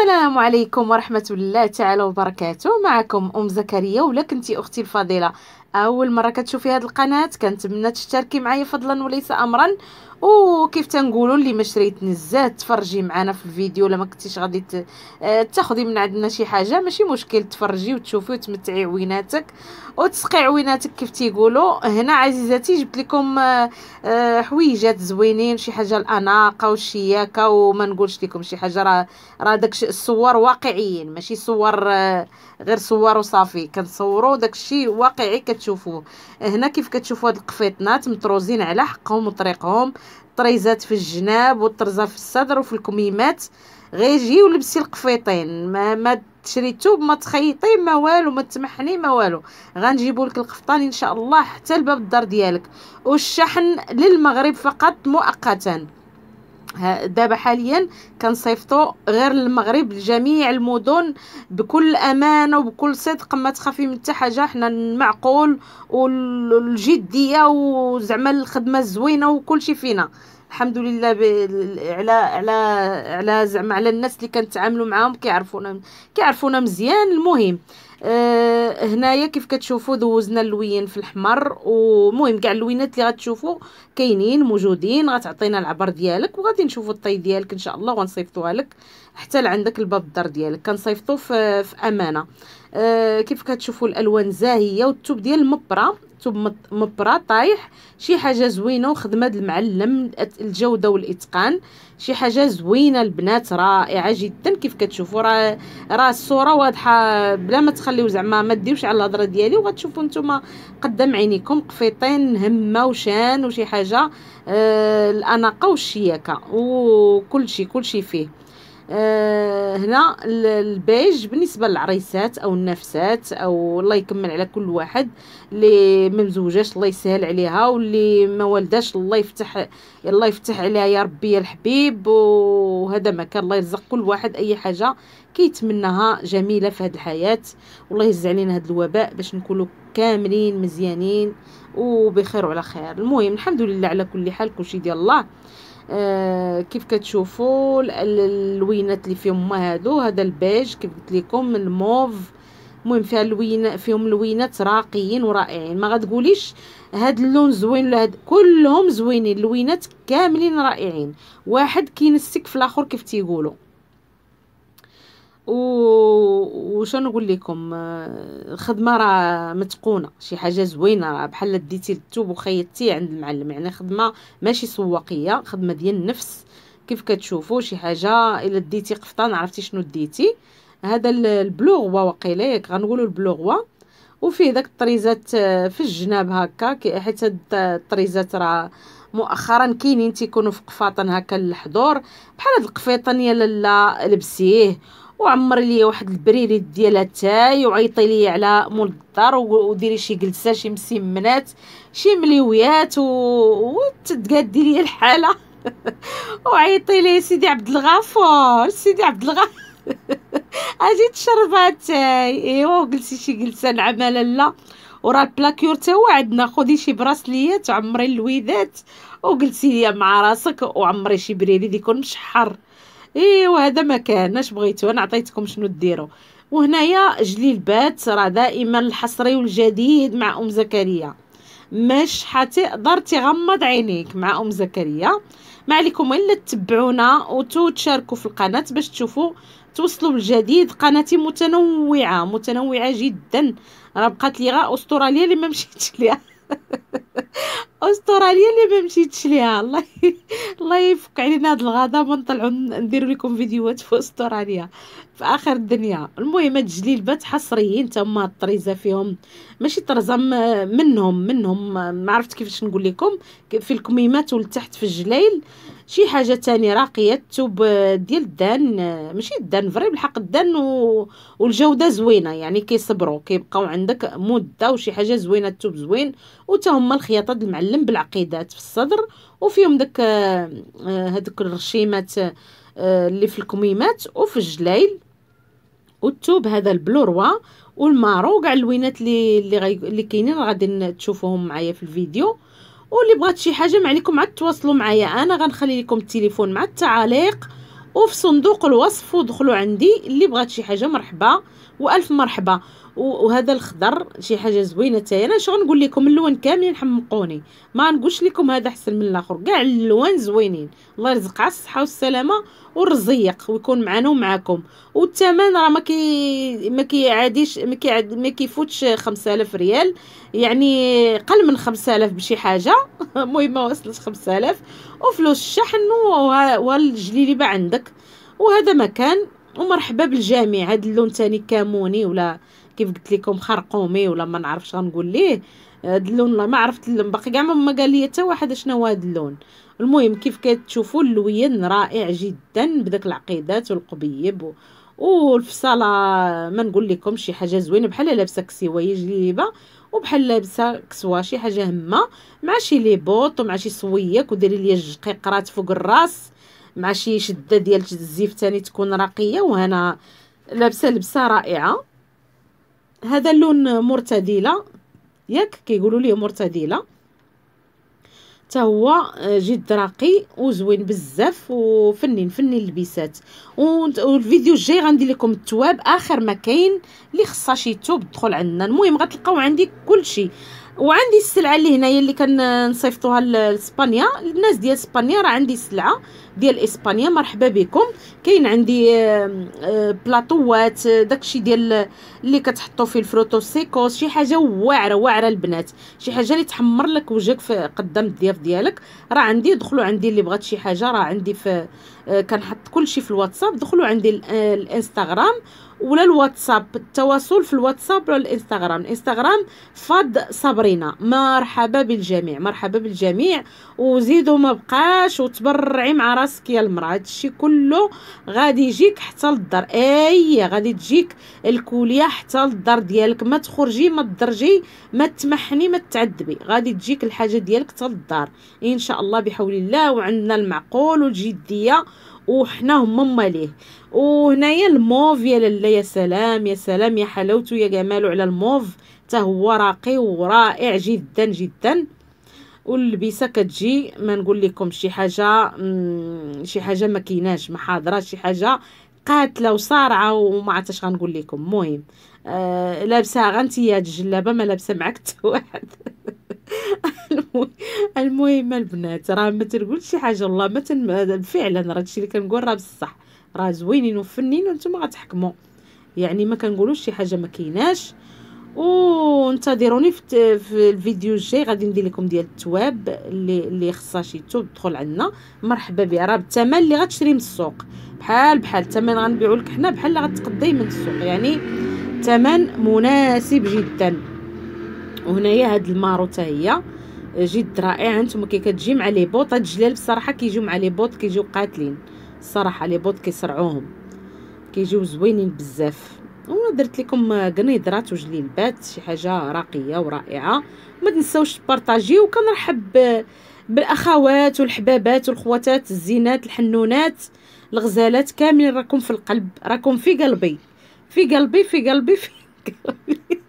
السلام عليكم ورحمة الله تعالى وبركاته معكم أم زكريا ولا كنتي أختي الفاضلة اول مره كتشوفي هاد القناه كنتمنى تشتركي معايا فضلا وليس امرا وكيف تنقولوا اللي ما شريتني الزات تفرجي معنا في الفيديو لما كنتيش غادي آه، تاخذي من عندنا شي حاجه ماشي مشكل تفرجي وتشوفي وتمتعي عويناتك وتسقي عويناتك كيف تيقولوا هنا عزيزاتي جبت لكم آه، آه، حويجات زوينين شي حاجه الاناقه والشياكه وما نقولش لكم شي حاجه راه راه داكشي الصور واقعيين ماشي صور غير صور وصافي كنصوروا داكشي واقعي كت كتشوفوا هنا كيف كتشوفوا هاد القفيطنات مطروزين على حقهم وطريقهم طريزات في الجناب والطرزه في الصدر وفي الكميمات غير جي ولبسي القفيطين ما, ما تشري توب ما تخيطي ما والو ما تمحني ما والو غنجيبوا لك القفطان ان شاء الله حتى لباب الدار ديالك والشحن للمغرب فقط مؤقتا دابا حاليا كنصيفطو غير للمغرب لجميع المدن بكل امانه وبكل صدق ما تخافي من حتى حاجه حنا المعقول والجديه وزعما الخدمه الزوينه شيء فينا الحمد لله ب... على على على زعما على الناس اللي كنتعاملوا معاهم كيعرفونا كيعرفونا مزيان المهم آه هنايا كيف كتشوفوا دوزنا اللوين في الحمر ومهم كاع اللوينات اللي غتشوفوا كاينين موجودين غتعطينا العبر ديالك وغادي نشوفوا الطي ديالك ان شاء الله ونصيفطوها لك حتى لعندك الباب الدار ديالك كنصيفطوا في, في امانه آه، كيف كتشوفوا الالوان زاهيه والثوب ديال المبره ثوب مبره طايح شي حاجه زوينه وخدمه المعلم الجوده والاتقان شي حاجه زوينه البنات رائعه جدا كيف كتشوفوا راه راه الصوره واضحه بلا ما تخليو زعما ما ديوش على الهضره ديالي وغتشوفوا نتوما قدام عينيكم قفيطين همه وشان وشي حاجه آه الاناقه والشياكه كل كلشي فيه آه، هنا البيج بالنسبه للعريسات او النفسات او الله يكمل على كل واحد اللي ما مزوجاش الله يسهل عليها واللي ما والداش الله يفتح الله يفتح عليها يا ربي يا الحبيب وهذا ما كان الله يرزق كل واحد اي حاجه كيتمناها جميله في هذه الحياه والله يهز علينا هذا الوباء باش نكونوا كاملين مزيانين وبخير وعلى خير المهم الحمد لله على كل حال كلشي ديال الله آه كيف كتشوفوا اللوينات اللي فيهم هما هادو هذا البيج كيف قلت لكم الموف المهم فيها اللوين فيهم لوينات راقيين ورائعين ما غتقوليش هاد اللون زوين ولا هاد كلهم زوينين اللوينات كاملين رائعين واحد كينسك في الاخر كيف تيقولوا وش نقول لكم الخدمه آه، راه متقونه شي حاجه زوينه راه بحال ديتي التوب وخيطتيه عند المعلم يعني خدمه ماشي سواقيه خدمه ديال النفس كيف كتشوفوا شي حاجه الا ديتي قفطان عرفتي شنو ديتي هذا البلوغوا وقيله ياك غنقولوا البلوغوا وفيه داك الطريزات آه، في الجناب هكا حيت هاد الطريزات راه مؤخرا كاينين تيكونوا في قفاطن هكا للحضور بحال هاد القفيطان يا لالا لبسيه وعمر لي واحد البريريت ديال اتاي وعيطي لي على مول الدار وديري شي جلسه شي مسمنات شي مليويات و... وتتقادي لي الحاله وعيطي لي سيدي عبد الغفور سيدي عبد الغفور اجي تشرب اتاي ايوا وجلسي شي جلسه نعم لا وراه البلاكيور تا هو عندنا خدي شي براسليات وعمري اللويدات وجلسي لي مع راسك وعمري شي بريلي يكون مشحر ايوا هذا ما كانش بغيتو انا عطيتكم شنو ديروا وهنايا جليل بات راه دائما الحصري والجديد مع ام زكريا مش حتقدر تغمض عينيك مع ام زكريا ما عليكم الا تتبعونا وتشاركوا في القناه باش تشوفوا توصلوا للجديد قناتي متنوعه متنوعه جدا راه بقات لي غا استراليا اللي ما مشيتش ليها استراليا اللي ما مشيتش ليها الله الله يفك علينا هاد الغضب ونطلعوا نطلعوا ندير لكم فيديوهات في استراليا في اخر الدنيا المهم هاد الجليلبات حصريين تما الطريزه فيهم ماشي طرزه منهم منهم ما عرفت كيفاش نقول لكم في الكميمات ولتحت في الجلايل شي حاجه تاني راقيه الثوب آه، ديال الدان آه، ماشي الدان فري بالحق الدان و... والجوده زوينه يعني كيصبروا كيبقاو عندك مده وشي حاجه زوينه الثوب زوين وتا هما الخياطه ديال المعلم بالعقيدات في الصدر وفيهم داك هذوك آه، الرشيمات اللي في الكميمات وفي الجلايل والثوب هذا البلوروا والمارو كاع اللوينات اللي اللي, غي... اللي كاينين غادي تشوفوهم معايا في الفيديو واللي بغات شي حاجه ما عليكم عاد تواصلوا معايا انا غنخلي لكم التليفون مع التعاليق وفي صندوق الوصف ودخلوا عندي اللي بغات شي حاجه مرحبا والف مرحبا وهذا الخضر شي حاجه زوينه تاعي انا شغل نقول لكم اللون كاملين حمقوني ما نقولش لكم هذا احسن من الاخر كاع اللوان زوينين الله يرزق على الصحه والسلامه والرزيق ويكون معنا ومعاكم والثمن راه ما كي ما كيعاديش ما كيعاد ما كيفوتش 5000 ريال يعني قل من 5000 بشي حاجه المهم ما وصلش 5000 وفلوس الشحن والجليلي والجليبه عندك وهذا مكان ومرحبا بالجميع هذا اللون ثاني كاموني ولا كيف قلت لكم خرقومي ولا ما نعرفش غنقول ليه آه، هاد اللون والله ما عرفت اللون باقي كاع ما قال لي حتى واحد شنو هاد اللون المهم كيف كتشوفوا اللوين رائع جدا بداك العقيدات والقبيب والفصاله ما نقول لكم شي حاجه زوينه بحال لابسه كسوايج جليبه وبحال لابسه كسوه شي حاجه هامه مع شي لي بوط ومع شي سويك وديري لي الجقيقرات فوق الراس مع شي شده ديال الزيف تاني تكون راقيه وهنا لابسه لبسه رائعه هذا اللون مرتدله ياك كيقولوا ليه مرتدله حتى هو آه، جد راقي وزوين بزاف وفنين فنين اللبسات والفيديو الجاي غندير لكم التواب اخر ما كاين اللي خصها شي توب تدخل عندنا المهم غتلقاو عندي كلشي وعندي السلعه اللي هنايا اللي كنصيفطوها لاسبانيا الناس ديال اسبانيا راه عندي سلعه ديال اسبانيا مرحبا بكم كاين عندي آه، بلاطوات داكشي ديال اللي كتحطوا فيه الفروتو سيكوس شي حاجه واعره واعره البنات شي حاجه اللي تحمر لك وجهك في قدام الضياف ديالك راه عندي دخلوا عندي اللي بغات شي حاجه راه عندي في آه، كنحط كلشي في الواتساب دخلوا عندي آه، الانستغرام ولا الواتساب التواصل في الواتساب ولا الانستغرام الانستغرام فض صبرينا مرحبا بالجميع مرحبا بالجميع وزيدوا ما بقاش وتبرعي مع راسك يا المراه هادشي كله غادي يجيك حتى للدار اي غادي تجيك الكوليه حتى للدار ديالك ما تخرجي ما تدرجي ما تمحني ما تعذبي غادي تجيك الحاجه ديالك حتى للدار ان شاء الله بحول الله وعندنا المعقول والجديه وحنا هما ليه وهنايا الموف يا لاله يا سلام يا سلام يا حلاوته يا جماله على الموف حتى هو راقي ورائع جدا جدا واللبسه كتجي ما نقول لكم شي حاجه شي حاجه ما كيناش ما حاضره شي حاجه قاتله وصارعه وما عرفتش غنقول لكم المهم آه لابسه غنتي هاد الجلابه ما لابسه معك حتى واحد المهم البنات راه ما تقول شي حاجه والله ما تن... فعلا راه الشيء اللي كنقول راه بصح راه زوينين وفنين وانتم غتحكموا يعني ما كنقولوش شي حاجه ما كايناش وانتظروني في, في الفيديو الجاي غادي ندير لكم ديال التواب اللي اللي خصها شي توب تدخل عندنا مرحبا بها راه بالثمن اللي غتشري من السوق بحال بحال الثمن غنبيعو لك حنا بحال اللي غتقضي من السوق يعني ثمن مناسب جدا وهنايا هاد المارو حتى هي جد رائع نتوما كي كتجي مع لي بوط هاد الجلال بصراحه كيجيو مع لي بوط كيجيو قاتلين الصراحه لي بوط كيصرعوهم كيجيو زوينين بزاف وانا درت لكم قنيدرات وجليلبات شي حاجه راقيه ورائعه ما تنساوش تبارطاجيو وكنرحب بالاخوات والحبابات والخواتات الزينات الحنونات الغزالات كاملين راكم في القلب راكم في قلبي في قلبي في قلبي في قلبي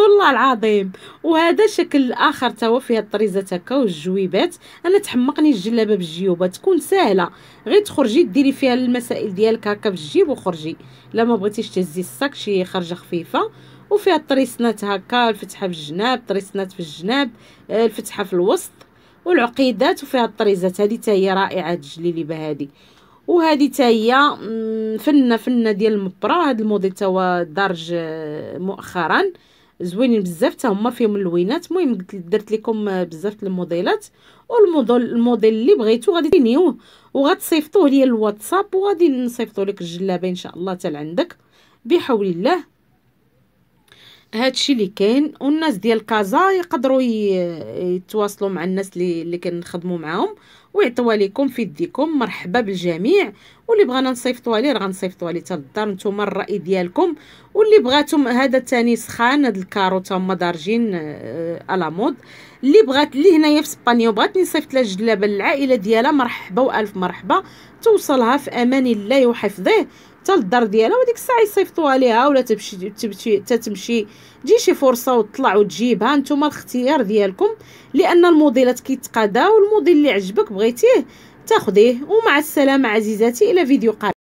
والله العظيم وهذا شكل اخر توا فيها الطريزات هكا والجويبات انا تحمقني الجلابه بالجيوبه تكون سهله غير تخرجي ديري فيها المسائل ديالك هكا بالجيب وخرجي لا ما بغيتيش تهزي الصاك شي خرجه خفيفه وفيها الطريسنات هكا الفتحه في الجناب طريسنات في الجناب آه، الفتحه في الوسط والعقيدات وفيها الطريزات هذه حتى هي رائعه الجليليبه هذه وهذه حتى هي فنه فنه ديال المبره هذا الموديل توا درج آه، مؤخرا زوينين بزاف حتى هما فيهم اللوينات المهم درت لكم بزاف الموديلات والموديل الموديل اللي بغيتو غادي تنيوه وغتصيفطوه ليا الواتساب وغادي نصيفطو لك الجلابه ان شاء الله حتى لعندك بحول الله هادشي اللي كاين والناس ديال كازا يقدروا يتواصلوا مع الناس اللي اللي كنخدموا معاهم ويعطيوها لكم في يديكم مرحبا بالجميع واللي بغانا نصيفطوها ليه راه غنصيفطوها ليه حتى للدار نتوما الراي ديالكم واللي بغاتهم هذا الثاني سخان هاد الكاروت هما دارجين على آه، مود اللي بغات اللي هنايا في اسبانيا وبغاتني نصيفط لها الجلابه للعائله ديالها مرحبا والف مرحبا توصلها في امان الله وحفظه حتى للدار ديالها وديك الساعه يصيفطوها ليها ولا تمشي تمشي تجي شي فرصه وتطلع وتجيبها نتوما الاختيار ديالكم لان الموديلات كيتقادا والموديل اللي عجبك بغيتيه تاخذيه ومع السلامة عزيزاتي إلى فيديو قادم